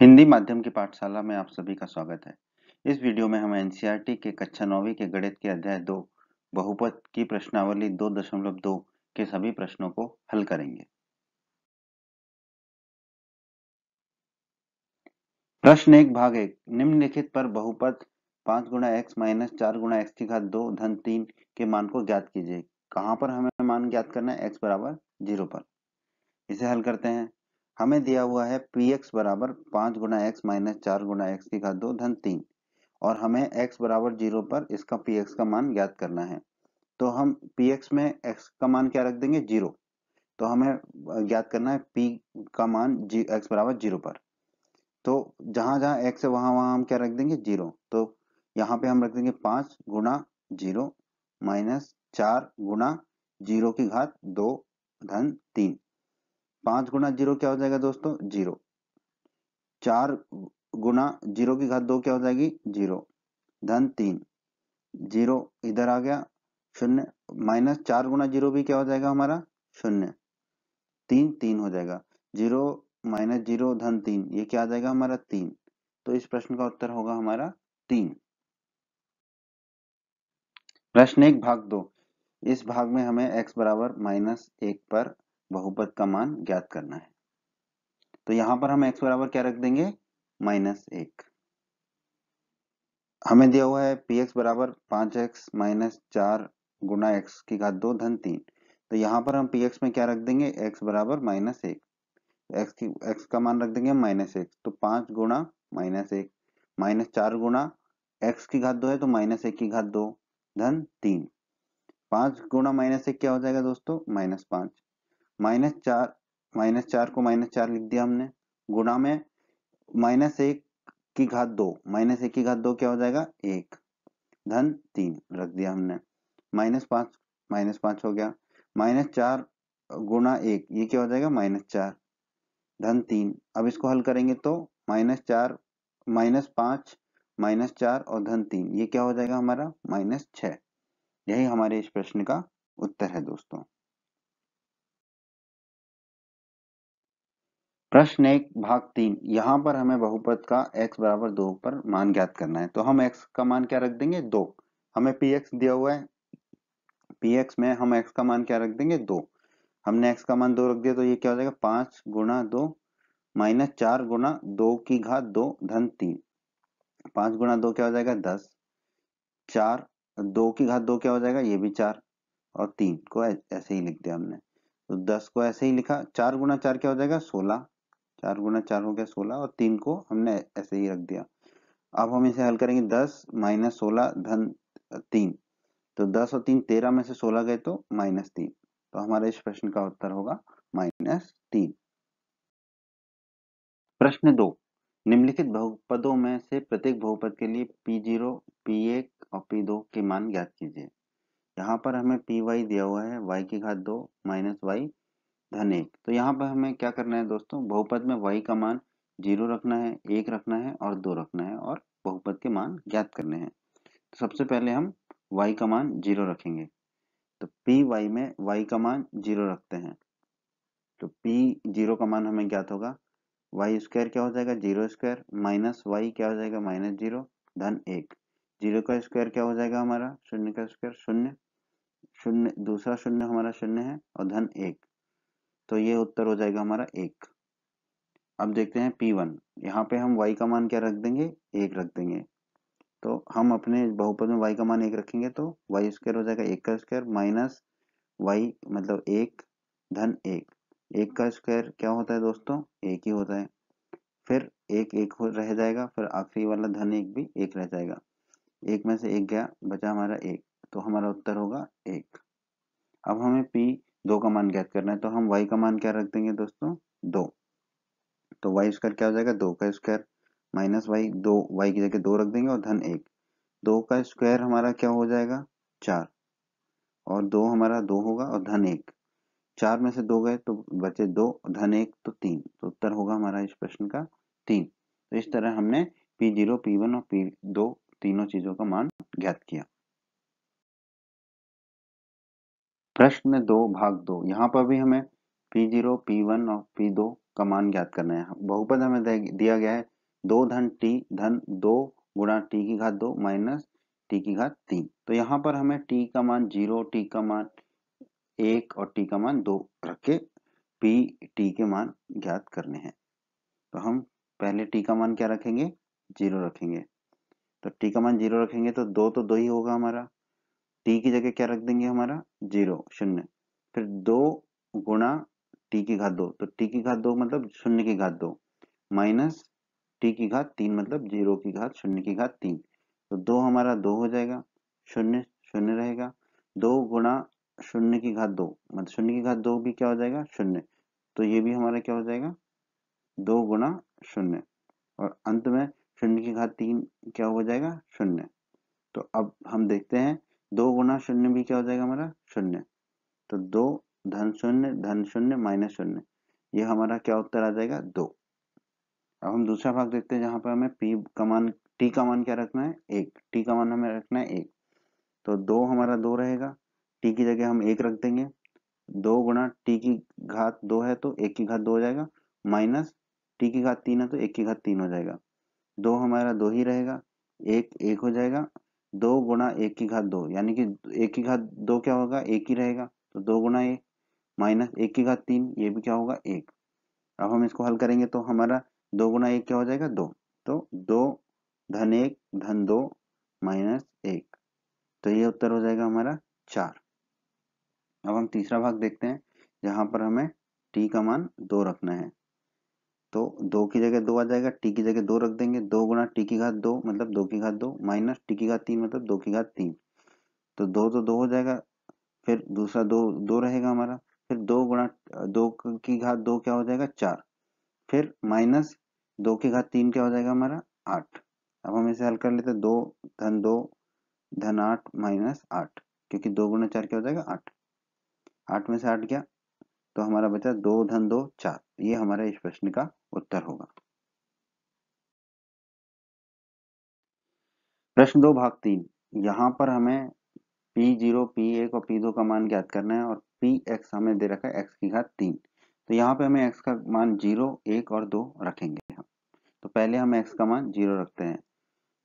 हिंदी माध्यम की पाठशाला में आप सभी का स्वागत है इस वीडियो में हम एनसीईआरटी के कक्षा नौवीं के गणित के अध्याय दो बहुपद की प्रश्नावली दो दशमलव दो के सभी प्रश्नों को हल करेंगे प्रश्न एक भाग एक निम्नलिखित पर बहुपद पांच गुणा एक्स माइनस चार गुणा एक्स की घात दो धन तीन के मान को ज्ञात कीजिए कहां पर हमें मान ज्ञात करना है एक्स बराबर जीरो पर इसे हल करते हैं हमें दिया हुआ है पी एक्स बराबर पांच गुना एक्स माइनस चार गुना एक्स की घात दो धन तीन और हमें एक्स बराबर जीरो पर इसका पी एक्स का मान ज्ञात करना है तो हम पी एक्स में एक्स का मान क्या रख देंगे जीरो तो हमें ज्ञात करना है पी का मान जी एक्स बराबर जीरो पर तो जहां जहां एक्स है वहां वहां हम क्या रख देंगे जीरो तो यहाँ पे हम रख देंगे पांच गुना जीरो माइनस चार गुना जीरो की घात दो धन तीन पांच गुना जीरो क्या हो जाएगा दोस्तों जीरो चार गुना जीरो की घात दो क्या हो जाएगी जीरो धन तीन जीरो इधर आ गया शून्य माइनस चार गुना जीरो भी क्या हो जाएगा हमारा शून्य तीन तीन हो जाएगा जीरो माइनस जीरो धन तीन ये क्या आ जाएगा हमारा तीन तो इस प्रश्न का उत्तर होगा हमारा तीन प्रश्न एक भाग दो इस भाग में हमें x बराबर माइनस एक पर बहुपद का मान ज्ञात करना है तो यहां पर हम x बराबर क्या रख देंगे माइनस एक हमें दिया हुआ है पी एक्स बराबर पांच एक्स माइनस चार गुना एक्स की घात दो धन तीन तो यहां पर हम पी एक्स में क्या रख देंगे एक्स बराबर माइनस एक एक्स की एक्स का मान रख देंगे माइनस एक तो पांच गुणा माइनस एक माइनस चार गुणा एक्स की घात दो है तो माइनस एक की घात दो धन तीन पांच गुणा माइनस एक क्या हो जाएगा दोस्तों माइनस पांच माइनस चार माइनस चार को माइनस चार लिख दिया हमने गुणा में माइनस एक की घात दो माइनस एक की घात दो क्या हो जाएगा एक धन तीन रख दिया हमने माइनस पांच माइनस पांच हो गया माइनस चार गुणा एक ये क्या हो जाएगा माइनस चार धन तीन अब इसको हल करेंगे तो माइनस चार माइनस पांच माइनस चार और धन तीन ये क्या हो जाएगा हमारा माइनस छ यही हमारे इस प्रश्न का उत्तर है दोस्तों प्रश्न एक भाग तीन यहाँ पर हमें बहुपद का x बराबर दो पर मान ज्ञात करना है तो हम x का मान क्या रख देंगे दो हमें px दिया हुआ है px में हम x का मान क्या रख देंगे दो हमने x का मान दो रख दिया तो ये क्या हो जाएगा पांच गुणा दो माइनस चार गुणा दो की घात दो धन तीन पांच गुणा दो क्या हो जाएगा दस चार दो की घात दो क्या हो जाएगा ये भी चार और तीन को ऐसे ही लिख दिया हमने तो दस को ऐसे ही लिखा चार गुणा चार क्या हो जाएगा सोलह चार गुना चार हो गया सोलह और तीन को हमने ऐसे ही रख दिया अब हम इसे हल करेंगे दस माइनस सोलह धन तीन तो दस और तीन तेरह में से सोलह गए तो माइनस तीन तो हमारे इस प्रश्न का उत्तर होगा माइनस तीन प्रश्न दो निम्नलिखित बहुपदों में से प्रत्येक बहुपद के लिए पी जीरो पी एक और पी दो के मान ज्ञात कीजिए यहाँ पर हमें पी वाई दिया हुआ है वाई की घात दो माइनस वाई धन एक तो यहाँ पर हमें क्या करना है दोस्तों बहुपद में वाई का मान जीरो रखना है एक रखना है और दो रखना है और बहुपद के मान ज्ञात करने हैं तो सबसे पहले हम वाई का मान जीरो रखेंगे तो पी वाई में वाई का मान जीरो रखते हैं तो पी जीरो का मान हमें ज्ञात होगा वाई स्क्वायर क्या हो जाएगा जीरो स्क्वायर माइनस वाई क्या हो जाएगा माइनस जीरो धन एक जीरो का स्क्वायर क्या हो जाएगा हमारा शून्य का स्क्वायर शून्य शून्य दूसरा शून्य हमारा शून्य है और धन एक तो ये उत्तर हो जाएगा हमारा एक अब देखते हैं P1 वन यहाँ पे हम y का मान क्या रख देंगे एक रख देंगे तो हम अपने बहुपद में y का मान एक रखेंगे तो y स्क्वायर हो जाएगा एक का स्क्वायर माइनस वाई मतलब एक धन एक एक का स्क्वायर क्या होता है दोस्तों एक ही होता है फिर एक एक हो रह जाएगा फिर आखिरी वाला धन एक भी एक रह जाएगा एक में से एक गया बचा हमारा एक तो हमारा उत्तर होगा एक अब हमें पी दो का मान ज्ञात करना है तो हम वाई का मान क्या रख देंगे दोस्तों दो तो वाई स्क्वायर क्या हो जाएगा दो का स्क्वायर माइनस वाई दो वाई की जगह दो रख देंगे और धन एक दो का स्क्वायर हमारा क्या हो जाएगा चार और दो हमारा दो होगा और धन एक चार में से दो गए तो बचे दो धन एक तो तीन तो उत्तर होगा हमारा इस प्रश्न का तीन तो इस तरह हमने पी जीरो पी वन और पी दो तीनों चीजों का मान ज्ञात किया प्रश्न दो भाग दो यहाँ पर भी हमें P0, P1 और P2 का मान ज्ञात करना है बहुपद हमें दिया गया है दो धन T धन दो गुणा टी की घात दो माइनस टी की घात तीन तो यहाँ पर हमें T का मान जीरो T का मान एक और T का मान दो रख के पी टी के मान ज्ञात करने हैं तो हम पहले T का मान क्या रखेंगे जीरो रखेंगे तो T का मान जीरो रखेंगे तो दो तो दो ही होगा हमारा टी की जगह क्या रख देंगे हमारा जीरो शून्य फिर दो गुणा टी की घात दो तो टी की घात दो मतलब शून्य की घात दो माइनस टी की घात तीन मतलब जीरो की घात शून्य की घात तीन तो दो हमारा दो हो जाएगा शून्य शून्य रहेगा दो गुणा शून्य की घात दो मतलब शून्य की घात दो भी क्या हो जाएगा शून्य तो ये भी हमारा क्या हो जाएगा दो गुणा शून्य और अंत में शून्य की घात तीन क्या हो जाएगा शून्य तो अब हम देखते हैं दो गुना शून्य भी क्या हो जाएगा हमारा शून्य तो दो धन शून्य धन शून्य माइनस शून्य ये हमारा क्या उत्तर आ जाएगा दो अब हम दूसरा भाग देखते हैं जहां पर हमें पी का मान टी का मान क्या रखना है एक टी का मान हमें रखना है एक तो दो हमारा दो रहेगा टी की जगह हम एक रख देंगे दो गुना टी की घात दो है तो एक की घात दो हो जाएगा माइनस टी की घात तीन है तो एक की घात तीन हो जाएगा दो हमारा दो ही रहेगा एक एक हो जाएगा दो गुणा एक की घात दो यानी कि एक की घात दो क्या होगा एक ही रहेगा तो दो गुणा एक माइनस एक की घात तीन ये भी क्या होगा एक अब हम इसको हल करेंगे तो हमारा दो गुणा एक क्या हो जाएगा दो तो दो धन एक धन दो माइनस एक तो ये उत्तर हो जाएगा हमारा चार अब हम तीसरा भाग देखते हैं जहां पर हमें टी का मान दो रखना है तो दो की जगह दो आ जाएगा टी की जगह दो रख देंगे दो गुणा टी की घात दो मतलब दो की घात दो माइनस टी की घात तीन मतलब दो की घात तीन तो दो तो दो हो जाएगा फिर दूसरा दो दो रहेगा हमारा फिर दो गुना दो की घात दो क्या हो जाएगा चार फिर माइनस दो की घात तीन क्या हो जाएगा हमारा आठ अब हम इसे हल कर लेते दो धन दो धन आठ माइनस आठ क्योंकि दो गुना चार क्या हो जाएगा आठ आठ में से आठ गया तो हमारा बचा दो धन दो चार ये हमारा इस प्रश्न का उत्तर होगा प्रश्न दो भाग तीन यहां पर हमें पी जीरो पी एक और पी दो का मान ज्ञात करना है और पी एक्स हमें दे रखा है एक्स की घात तीन तो यहाँ पे हमें एक्स का मान जीरो एक और दो रखेंगे हम तो पहले हम एक्स का मान जीरो रखते हैं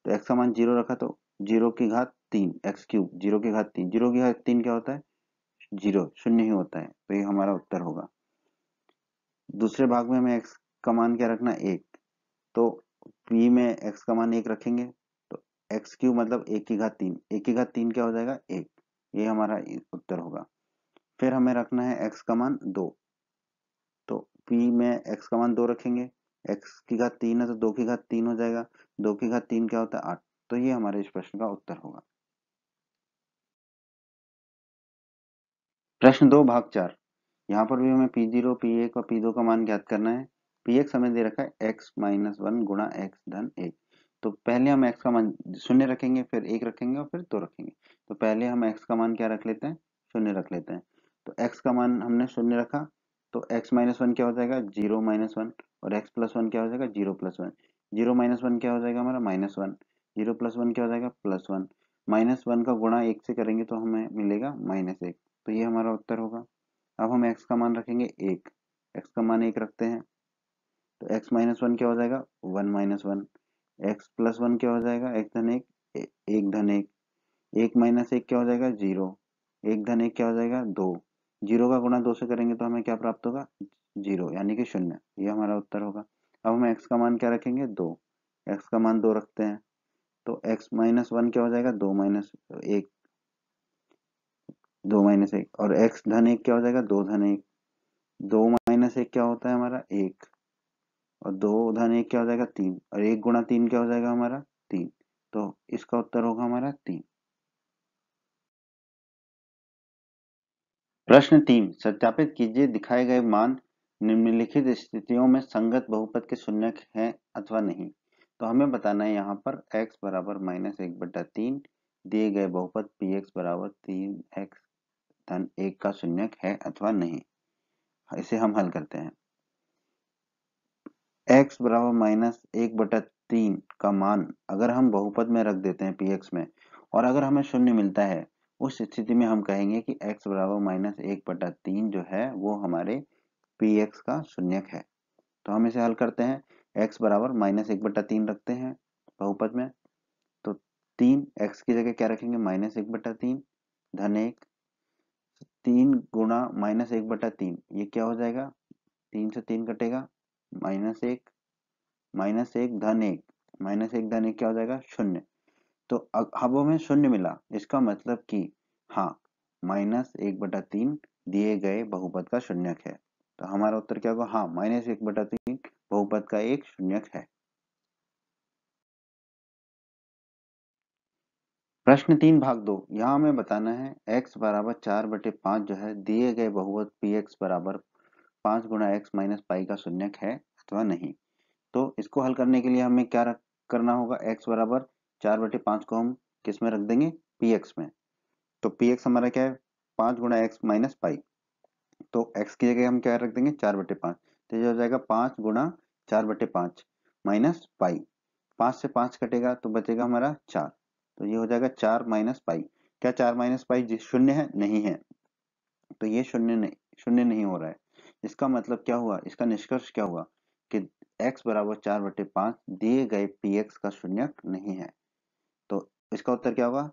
तो एक्स का मान जीरो रखा तो जीरो की घात तीन एक्स क्यूब जीरो की घात तीन जीरो की घात तीन क्या होता है जीरो शून्य ही होता है तो ये हमारा उत्तर होगा दूसरे भाग में हमें एक्स का मान क्या रखना एक तो पी में एक्स का मान एक रखेंगे तो एक्स क्यू मतलब एक की घात तीन एक की घात तीन क्या हो जाएगा एक ये हमारा उत्तर होगा फिर हमें रखना है एक्स का मान दो तो पी में एक्स का मान दो रखेंगे एक्स की घात तीन है तो दो की घात तीन हो जाएगा दो की घात तीन क्या होता है आठ तो ये हमारे इस प्रश्न का उत्तर होगा प्रश्न दो भाग चार यहाँ पर भी हमें पी जीरो पी एक और पी दो का मान ज्ञात करना है पी एक समय दे रखा है एक्स माइनस वन गुणा एक्स धन एक तो पहले हम एक्स का मान शून्य रखेंगे फिर एक रखेंगे और फिर दो रखेंगे तो पहले हम एक्स का मान क्या रख लेते हैं शून्य रख लेते हैं तो एक्स का मान हमने शून्य रखा तो एक्स माइनस वन क्या हो जाएगा जीरो माइनस वन और एक्स प्लस वन क्या हो जाएगा zero plus one zero minus one क्या हो जाएगा हमारा minus one zero plus one क्या हो जाएगा प्लस वन माइनस वन का गुणा एक से करेंगे तो हमें मिलेगा माइनस एक तो ये हमारा उत्तर होगा अब हम x का मान रखेंगे एक x का मान एक रखते हैं तो x माइनस वन क्या हो जाएगा one minus one X plus one क्या हो जाएगा एक धन एक एक धन एक एक माइनस एक क्या हो जाएगा जीरो एक धन एक क्या हो जाएगा दो जीरो का गुणा दो से करेंगे तो हमें क्या प्राप्त होगा जीरो यानी कि शून्य ये हमारा उत्तर होगा अब हम एक्स का मान क्या रखेंगे दो एक्स का मान दो रखते हैं तो एक्स माइनस वन क्या हो जाएगा दो माइनस एक दो माइनस एक और एक्स धन एक क्या हो जाएगा दो धन एक दो माइनस एक क्या होता है हमारा एक और दो धन एक क्या हो जाएगा तीन और एक गुणा तीन क्या हो जाएगा हमारा तीन तो इसका उत्तर होगा हमारा तीन प्रश्न तीन सत्यापित कीजिए दिखाए गए मान निम्नलिखित स्थितियों में संगत बहुपद के शून्य है अथवा नहीं तो हमें बताना है यहाँ पर x बराबर माइनस एक बटा तीन दिए गए बहुपद पी एक्स बराबर तीन एक्स धन एक का शून्यक है अथवा नहीं इसे हम हल करते हैं x बराबर माइनस एक बटा तीन का मान अगर हम बहुपद में रख देते हैं px में और अगर हमें शून्य मिलता है उस स्थिति में हम कहेंगे कि x बराबर माइनस एक बटा तीन जो है वो हमारे px का शून्यक है तो हम इसे हल करते हैं x बराबर माइनस एक बटा तीन रखते हैं बहुपद में तो तीन x की जगह क्या रखेंगे माइनस एक बटा तीन धन एक तीन गुणा माइनस एक बटा तीन ये क्या हो जाएगा तीन से तीन कटेगा माइनस एक माइनस एक धन एक माइनस एक धन एक क्या हो जाएगा शून्य तो अब हमें शून्य मिला इसका मतलब कि हाँ माइनस एक बटा तीन दिए गए बहुपद का शून्यक है तो हमारा उत्तर क्या होगा हाँ माइनस एक बटा तीन बहुपद का एक शून्यक है प्रश्न तीन भाग दो यहाँ हमें बताना है x बराबर चार बटे पांच जो है दिए गए बहुवत पी एक्स बराबर पांच गुणा एक्स माइनस पाई का शून्य है अथवा नहीं तो इसको हल करने के लिए हमें क्या करना होगा x बराबर चार बटे पांच को हम किस में रख देंगे पी एक्स में तो पी एक्स हमारा क्या है पांच गुणा एक्स माइनस पाई तो x की जगह हम क्या रख देंगे चार बटे पांच तो ये हो जाएगा पांच गुणा चार बटे पांच माइनस पाई पांच से पांच कटेगा तो बचेगा हमारा चार तो ये हो जाएगा चार माइनस पाई क्या चार माइनस पाई शून्य है नहीं है तो ये शून्य नहीं शून्य नहीं हो रहा है इसका मतलब क्या हुआ इसका निष्कर्ष क्या हुआ कि x बराबर चार बटे पांच दिए गए पी एक्स का शून्य नहीं है तो इसका उत्तर क्या होगा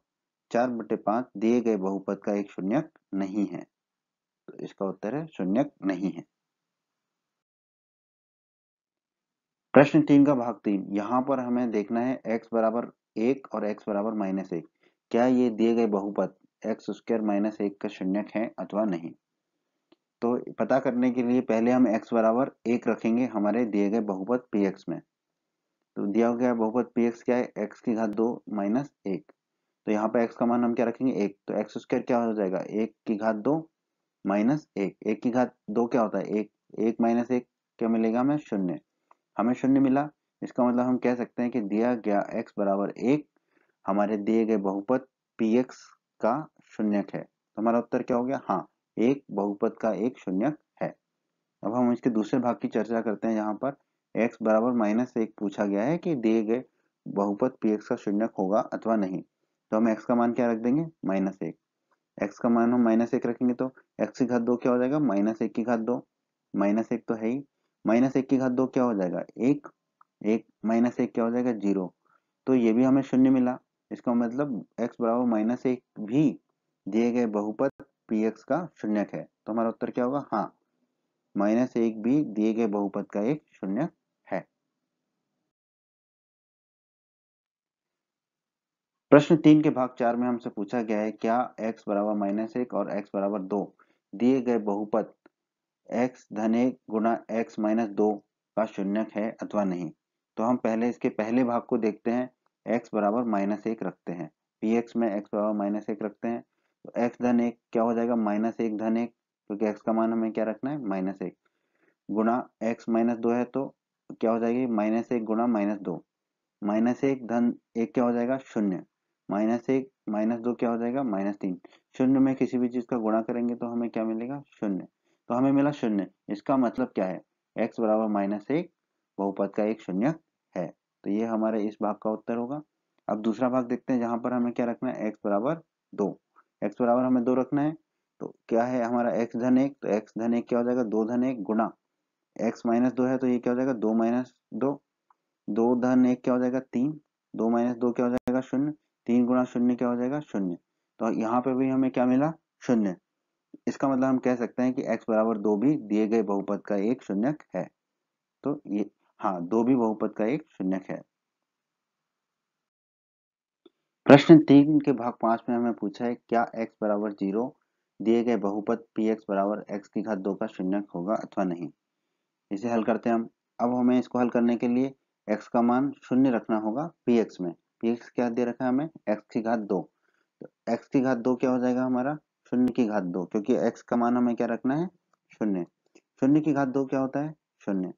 चार बटे पांच दिए गए बहुपद का एक शून्य नहीं है तो इसका उत्तर है शून्य नहीं है प्रश्न तीन का भाग तीन यहाँ पर हमें देखना है x बराबर एक और x बराबर माइनस एक क्या ये दिए गए बहुपद एक्स स्क्वायर माइनस एक का शून्य है अथवा नहीं तो पता करने के लिए पहले हम x बराबर एक रखेंगे हमारे दिए गए बहुपद पी एक्स में तो दिया गया बहुपद पी एक्स क्या है एक्स की घात दो माइनस एक तो यहाँ पर एक्स का मान हम क्या रखेंगे एक तो एक्स स्क्वायर क्या हो जाएगा एक की घात दो माइनस एक एक की घात दो क्या होता है एक एक माइनस एक क्या मिलेगा हमें शून्य हमें शून्य मिला इसका मतलब हम कह सकते हैं कि दिया गया x बराबर एक हमारे दिए गए बहुपद एक्स का शून्यक है तो हमारा उत्तर क्या हो गया हाँ एक बहुपद का एक शून्यक है अब हम इसके दूसरे भाग की चर्चा करते हैं यहाँ पर x बराबर माइनस एक पूछा गया है कि दिए गए बहुपद px का शून्यक होगा अथवा नहीं तो हम x का मान क्या रख देंगे माइनस एक एक्स का मान हम माइनस एक रखेंगे तो एक्स की घात दो क्या हो जाएगा माइनस एक की घात दो माइनस एक तो है ही माइनस एक की घात दो क्या हो जाएगा एक एक माइनस एक क्या हो जाएगा जीरो तो ये भी हमें शून्य मिला इसका मतलब एक्स बराबर माइनस एक भी दिए गए बहुपद पी एक्स का शून्य है तो हमारा उत्तर क्या होगा हाँ माइनस एक भी दिए गए बहुपद का एक शून्य है प्रश्न तीन के भाग चार में हमसे पूछा गया है क्या x बराबर माइनस एक और x बराबर दो दिए गए बहुपद एक्स धन एक गुणा एक्स माइनस दो का शून्यक है अथवा नहीं तो हम पहले इसके पहले भाग को देखते हैं एक्स बराबर माइनस एक रखते हैं पी एक्स में एक्स बराबर माइनस एक रखते हैं तो एक्स धन एक क्या हो जाएगा माइनस एक धन एक क्योंकि एक्स का मान हमें क्या रखना है माइनस एक गुणा एक्स माइनस दो है तो क्या हो जाएगी माइनस एक गुणा माइनस दो माइनस एक धन एक क्या हो जाएगा शून्य माइनस एक माइनस दो क्या हो जाएगा माइनस तीन शून्य में किसी भी चीज़ का गुणा करेंगे तो हमें क्या मिलेगा शून्य तो हमें मिला शून्य इसका मतलब क्या है एक्स बराबर माइनस एक बहुपद का एक शून्य है तो ये हमारे इस भाग का उत्तर होगा अब दूसरा भाग देखते हैं जहां पर हमें क्या रखना है एक्स बराबर दो एक्स बराबर हमें दो रखना है तो क्या है हमारा एक्स धन एक तो एक्स धन एक क्या हो जाएगा दो धन एक गुणा एक्स माइनस दो है तो ये क्या हो जाएगा दो माइनस दो दो धन एक क्या हो जाएगा तीन दो माइनस दो क्या हो जाएगा शून्य तीन गुणा शून्य क्या हो जाएगा शून्य तो यहाँ पे भी हमें क्या मिला शून्य इसका मतलब हम कह सकते हैं कि x बराबर दो भी दिए गए बहुपद का एक शून्यक है तो ये हाँ दो भी बहुपद का एक शून्यक है प्रश्न तीन के भाग पांच में हमें पूछा है क्या x बराबर जीरो दिए गए बहुपद पी एक्स बराबर एक्स की घात दो का शून्यक होगा अथवा नहीं इसे हल करते हैं हम अब हमें इसको हल करने के लिए x का मान शून्य रखना होगा पी एक्स में पी एक्स क्या दे रखा है हमें x की घात दो तो x की घात दो क्या हो जाएगा हमारा शून्य की घात दो क्योंकि एक्स का मान हमें क्या रखना है शून्य शून्य की घात दो क्या होता है शून्य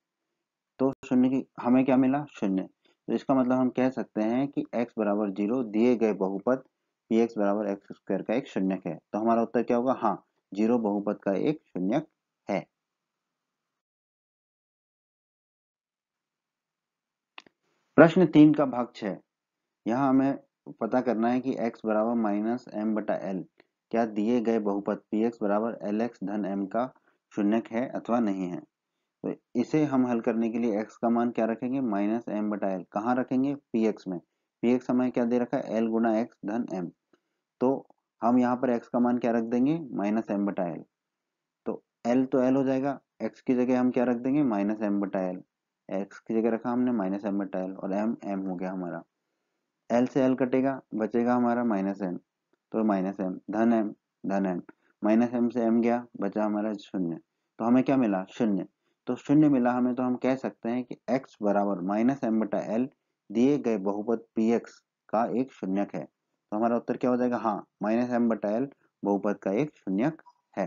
तो शून्य की हमें क्या मिला शून्य तो इसका मतलब हम कह सकते हैं कि x बराबर जीरो दिए गए बहुपद पी एक्स बराबर एक्स स्क्वायर का एक शून्यक है तो हमारा उत्तर क्या होगा हाँ जीरो बहुपद का एक शून्यक है प्रश्न तीन का भाग छः यहां हमें पता करना है कि x बराबर माइनस एम बटा एल क्या दिए गए बहुपद पी एक्स बराबर एल एक्स धन एम का शून्यक है अथवा नहीं है तो इसे हम हल करने के लिए एक्स का मान क्या रखेंगे माइनस एम बटा एल कहाँ रखेंगे पी एक्स में पी एक्स हमें क्या दे रखा है एल गुना एक्स धन एम तो हम यहाँ पर एक्स का मान क्या रख देंगे माइनस एम बटा एल तो एल तो एल हो जाएगा एक्स की जगह हम क्या रख देंगे माइनस एम बटा एल एक्स की जगह रखा हमने माइनस एम बटा एल और एम एम हो गया हमारा एल से एल कटेगा बचेगा हमारा माइनस एम तो माइनस एम धन एम धन एम माइनस एम से एम गया बचा हमारा शून्य तो हमें क्या मिला शून्य तो शून्य मिला हमें तो हम कह सकते हैं कि x बराबर माइनस एम बटा एल दिए गए बहुपद पी एक्स का एक शून्यक है तो हमारा उत्तर क्या हो जाएगा हाँ माइनस एम बटा एल बहुपद का एक शून्यक है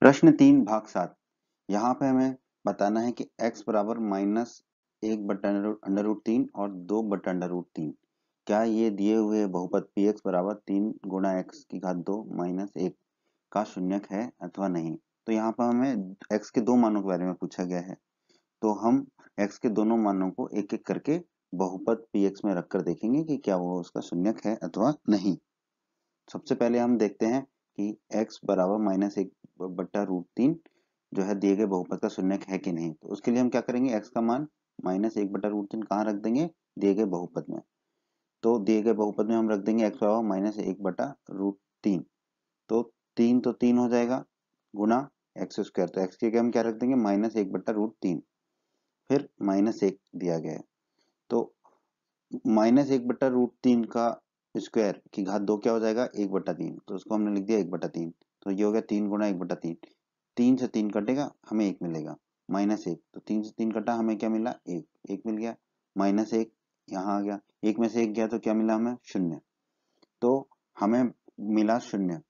प्रश्न तीन भाग सात यहाँ पे हमें बताना है कि x बराबर माइनस एक बटा अंडर रूट तीन और दो बटा अंडर रूट तीन क्या ये दिए हुए बहुपद पी एक्स बराबर तीन गुणा एक्स की घात दो माइनस एक का शून्यक है अथवा नहीं तो यहाँ पर हमें एक्स के दो मानों के बारे में पूछा गया है तो हम एक्स के दोनों मानों को एक एक करके बहुपद पी एक्स में रखकर देखेंगे कि क्या वो उसका शून्यक है अथवा नहीं सबसे पहले हम देखते हैं कि एक्स बराबर माइनस एक बट्टा रूट तीन जो है दिए गए बहुपद का शून्यक है कि नहीं तो उसके लिए हम क्या करेंगे एक्स का मान माइनस एक बटा रूट तीन कहाँ रख देंगे दिए गए बहुपद में तो दिए गए बहुपद में हम रख देंगे एक्स पावर माइनस एक बटा रूट तीन तो तीन तो तीन हो जाएगा गुना एक्स स्क्वायर तो एक्स के हम क्या रख देंगे माइनस एक बटा रूट तीन फिर माइनस एक दिया गया है तो माइनस एक बटा रूट तीन का स्क्वायर की घात दो क्या हो जाएगा एक बटा तीन तो उसको हमने लिख दिया एक बटा तीन तो ये हो गया तीन गुना एक बटा तीन तीन से तीन कटेगा हमें एक मिलेगा माइनस एक तो तीन से तीन कटा हमें क्या मिला एक एक मिल गया माइनस एक यहाँ आ गया एक में से एक गया तो क्या मिला हमें शून्य तो हमें मिला शून्य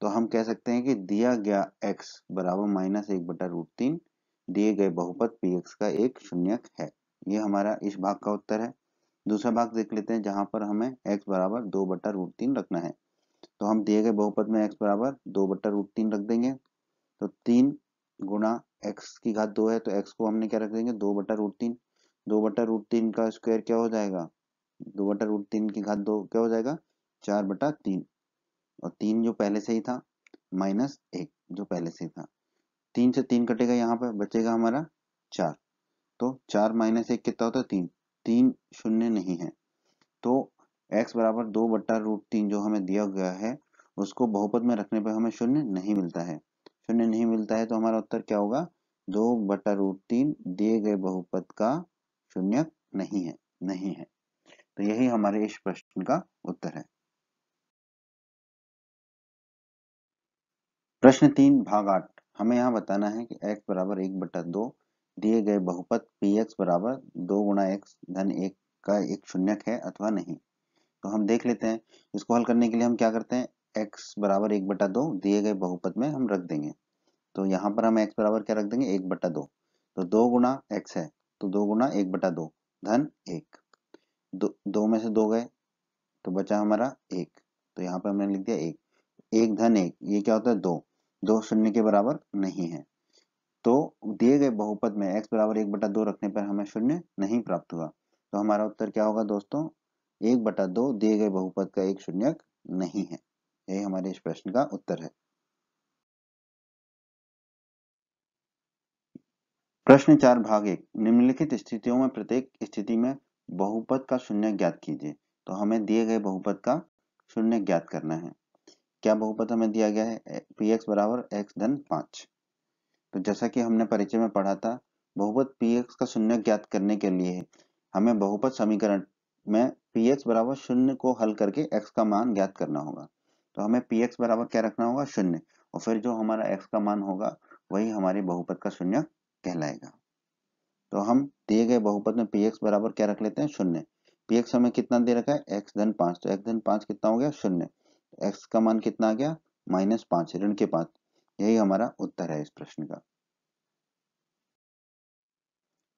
तो हम कह सकते हैं कि दिया गया x बराबर माइनस एक बटा रूट तीन दिए गए बहुपद पी एक्स का एक शून्य है ये हमारा इस भाग का उत्तर है दूसरा भाग देख लेते हैं जहां पर हमें x बराबर दो बटा रूट तीन रखना है तो हम दिए गए बहुपद में x बराबर दो बटा रूट तीन रख देंगे तो तीन गुणा एक्स की घात दो है तो एक्स को हमने क्या रख देंगे दो बटा रूट तीन दो बटा रूट तीन का स्क्वायर क्या हो जाएगा दो बटा रूट तीन की घात दो क्या हो जाएगा चार बटा तीन और तीन जो पहले से ही था माइनस एक जो पहले से था तीन से तीन कटेगा यहाँ पर बचेगा हमारा चार तो चार माइनस एक कितना होता है तीन तीन शून्य नहीं है तो एक्स बराबर दो बट्टा रूट तीन जो हमें दिया गया है उसको बहुपद में रखने पर हमें शून्य नहीं मिलता है शून्य नहीं मिलता है तो हमारा उत्तर क्या होगा दो बट्टा रूट तीन दिए गए बहुपद का शून्य नहीं है नहीं है तो यही हमारे इस प्रश्न का उत्तर है प्रश्न तीन भाग आठ हमें यहाँ बताना है कि x बराबर एक बटा दो दिए गए बहुपद पी एक्स बराबर दो गुणा एक्स धन एक का एक शून्य है अथवा नहीं तो हम देख लेते हैं इसको हल करने के लिए हम क्या करते हैं x बराबर एक बटा दो दिए गए बहुपद में हम रख देंगे तो यहाँ पर हम x बराबर क्या रख देंगे एक बटा दो तो दो गुणा एक्स है तो दो गुना एक बटा दो धन एक दो दो में से दो गए तो बचा हमारा एक तो यहाँ पर हमने लिख दिया एक एक धन एक ये क्या होता है दो दो शून्य के बराबर नहीं है तो दिए गए बहुपद में x बराबर एक बटा दो रखने पर हमें शून्य नहीं प्राप्त हुआ तो हमारा उत्तर क्या होगा दोस्तों एक बटा दो दिए गए बहुपद का एक शून्य नहीं है यही हमारे इस प्रश्न का उत्तर है प्रश्न चार भाग एक निम्नलिखित स्थितियों में प्रत्येक स्थिति में बहुपद का शून्य ज्ञात कीजिए तो हमें दिए गए बहुपद का शून्य ज्ञात करना है क्या बहुपद हमें दिया गया है पी एक्स बराबर एक्स धन पांच तो जैसा कि हमने परिचय में पढ़ा था बहुपद पी एक्स का शून्य ज्ञात करने के लिए हमें बहुपद समीकरण में पी एक्स बराबर शून्य को हल करके एक्स का मान ज्ञात करना होगा तो हमें पी एक्स बराबर क्या रखना होगा शून्य और फिर जो हमारा एक्स का मान होगा वही हमारे बहुपद का शून्य कहलाएगा तो हम दिए गए बहुपद में पी एक्स बराबर क्या रख लेते हैं शून्य पी एक्स हमें कितना दे रखा है एक्स धन पांच तो एक्स धन पांच कितना हो गया शून्य एक्स तो का मान कितना आ गया माइनस पांच ऋण के पांच यही हमारा उत्तर है इस प्रश्न का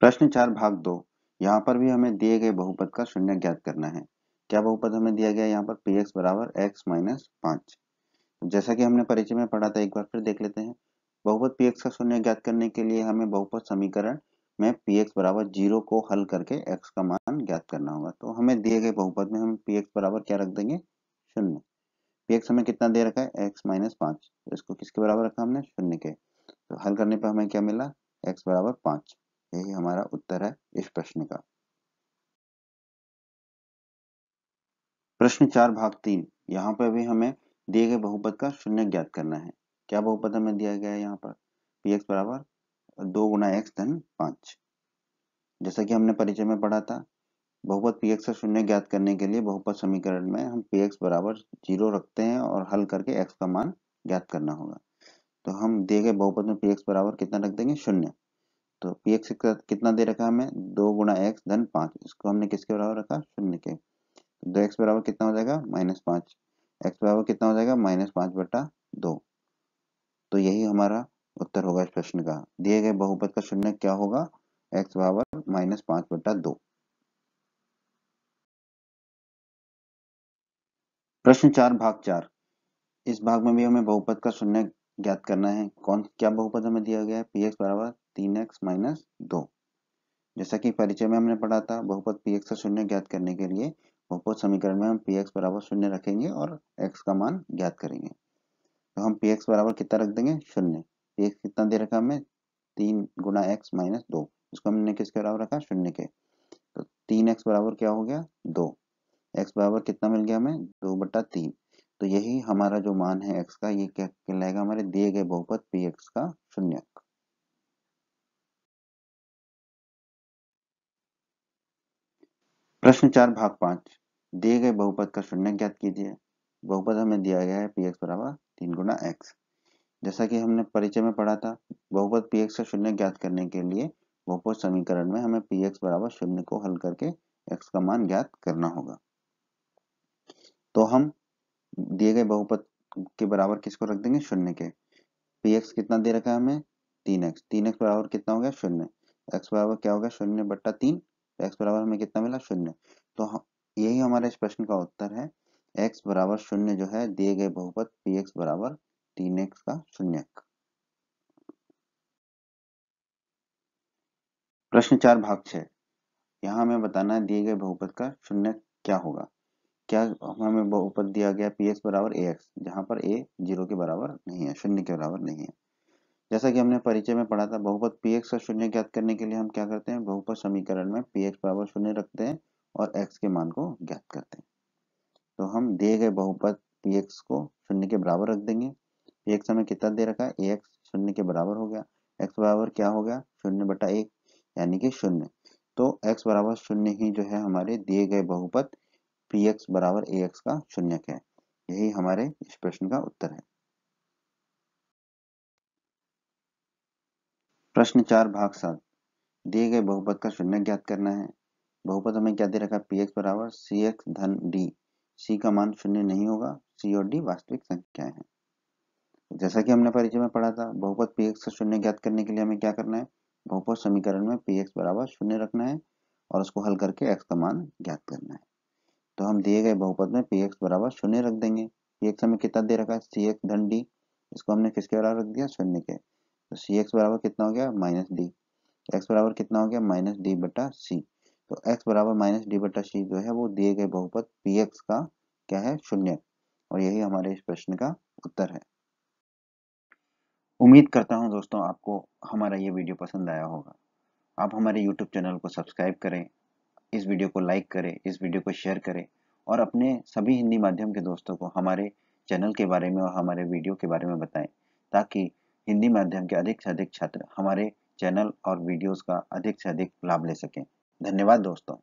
प्रश्न चार भाग दो यहाँ पर भी हमें दिए गए बहुपद का शून्य ज्ञात करना है क्या बहुपद हमें दिया गया यहाँ पर पी एक्स बराबर एक्स माइनस पांच जैसा कि हमने परिचय में पढ़ा था एक बार फिर देख लेते हैं बहुपद px का शून्य ज्ञात करने के लिए हमें बहुपद समीकरण में px बराबर जीरो को हल करके x का मान ज्ञात करना होगा तो हमें दिए गए बहुपद में हम px बराबर क्या रख देंगे शून्य px हमें कितना दे रखा है x माइनस पांच तो इसको किसके बराबर रखा हमने शून्य के तो हल करने पर हमें क्या मिला एक्स बराबर पांच यही हमारा उत्तर है इस प्रश्न का प्रश्न चार भाग तीन यहाँ पे भी हमें दिए गए बहुपद का शून्य ज्ञात करना है क्या बहुपद हमें दिया गया है यहाँ पर पी एक्स बराबर दो गुना एक्स धन पांच जैसा कि हमने परिचय में पढ़ा था बहुपद पी एक्स शून्य ज्ञात करने के लिए बहुपद समीकरण में हम पी एक्स बराबर जीरो रखते हैं और हल करके एक्स का मान ज्ञात करना होगा तो हम दिए गए बहुपद में पी एक्स बराबर कितना रख देंगे शून्य तो पी एक्स कितना दे रखा हमें दो गुना एक्स धन पांच इसको हमने किसके बराबर रखा शून्य के दो तो एक्स बराबर कितना हो जाएगा माइनस पांच एक्स बराबर कितना हो जाएगा माइनस पांच बटा दो तो यही हमारा उत्तर होगा इस प्रश्न का दिए गए बहुपद का शून्य क्या होगा एक्स बराबर माइनस पांच बटा दो प्रश्न चार भाग चार इस भाग में भी हमें बहुपद का शून्य ज्ञात करना है कौन क्या बहुपद हमें दिया गया है पी एक्स बराबर तीन एक्स माइनस दो जैसा कि परिचय में हमने पढ़ा था बहुपद पी एक्स का शून्य ज्ञात करने के लिए बहुपद समीकरण में हम पी एक्स बराबर शून्य रखेंगे और एक्स का मान ज्ञात करेंगे तो हम पी एक्स बराबर कितना रख देंगे शून्य पी एक्स कितना दे रखा हमें तीन गुना एक्स माइनस दो इसको हमने किसके बराबर रखा शून्य के तो तीन एक्स बराबर क्या हो गया दो एक्स बराबर कितना मिल गया हमें दो बटा तीन तो यही हमारा जो मान है एक्स का ये क्या कहलाएगा हमारे दिए गए बहुपद पी एक्स का शून्य प्रश्न चार भाग पांच दिए गए बहुपद का शून्य ज्ञात कीजिए बहुपद हमें दिया गया है पी एक्स बराबर तीन गुना एक्स जैसा कि हमने परिचय में पढ़ा था बहुपद पी एक्स का शून्य ज्ञात करने के लिए बहुपद समीकरण में हमें पी एक्स बराबर शून्य को हल करके एक्स का मान ज्ञात करना होगा तो हम दिए गए बहुपद के बराबर किसको रख देंगे शून्य के पी एक्स कितना दे रखा है हमें तीन एक्स तीन एक्स बराबर कितना हो गया शून्य एक्स बराबर क्या हो गया शून्य बट्टा तीन एक्स बराबर हमें कितना मिला शून्य तो यही हमारे इस प्रश्न का उत्तर है एक्स बराबर शून्य जो है दिए गए बहुपद पी एक्स बराबर तीन एक्स का शून्य प्रश्न चार भाग छः यहां हमें बताना है दिए गए बहुपद का शून्य क्या होगा क्या हमें बहुपद दिया गया पी एक्स बराबर ए एक्स जहां पर ए जीरो के बराबर नहीं है शून्य के बराबर नहीं है जैसा कि हमने परिचय में पढ़ा था बहुपद पी एक्स का शून्य ज्ञात करने के लिए हम क्या करते हैं बहुपद समीकरण में पी एक्स बराबर शून्य रखते हैं और एक्स के मान को ज्ञात करते हैं तो हम दिए गए बहुपद पी एक्स को शून्य के बराबर रख देंगे पी एक्स हमें कितना दे रखा है ए एक्स शून्य के बराबर हो गया एक्स बराबर क्या हो गया शून्य बटा एक यानी कि शून्य तो एक्स बराबर शून्य ही जो है हमारे दिए गए बहुपद पी एक्स बराबर ए एक्स का शून्य है यही हमारे इस प्रश्न का उत्तर है प्रश्न चार भाग सात दिए गए बहुपद का शून्य ज्ञात करना है बहुपद हमें क्या दे रखा है पी एक्स बराबर सी एक्स धन डी सी का मान शून्य नहीं होगा सी और डी वास्तविक संख्याएं हैं जैसा कि हमने परिचय में पढ़ा था बहुपद पी एक्स शून्य ज्ञात करने के लिए हमें क्या करना है बहुपद समीकरण में पी एक्स बराबर शून्य रखना है और उसको हल करके एक्स का मान ज्ञात करना है तो हम दिए गए बहुपद में पी एक्स बराबर शून्य रख देंगे पी एक्स हमें कितना दे रखा है सी एक्स धन डी इसको हमने किसके बराबर रख दिया शून्य के तो सी एक्स बराबर कितना हो गया माइनस डी एक्स बराबर कितना हो गया माइनस डी बटा सी तो x बराबर माइनस डी बटा सी जो है वो दिए गए बहुपद पी एक्स का क्या है शून्य और यही हमारे इस प्रश्न का उत्तर है उम्मीद करता हूं दोस्तों आपको हमारा ये वीडियो पसंद आया होगा आप हमारे यूट्यूब चैनल को सब्सक्राइब करें इस वीडियो को लाइक करें इस वीडियो को शेयर करें और अपने सभी हिंदी माध्यम के दोस्तों को हमारे चैनल के बारे में और हमारे वीडियो के बारे में बताएं ताकि हिंदी माध्यम के अधिक से अधिक छात्र हमारे चैनल और वीडियोस का अधिक से अधिक लाभ ले सकें धन्यवाद दोस्तों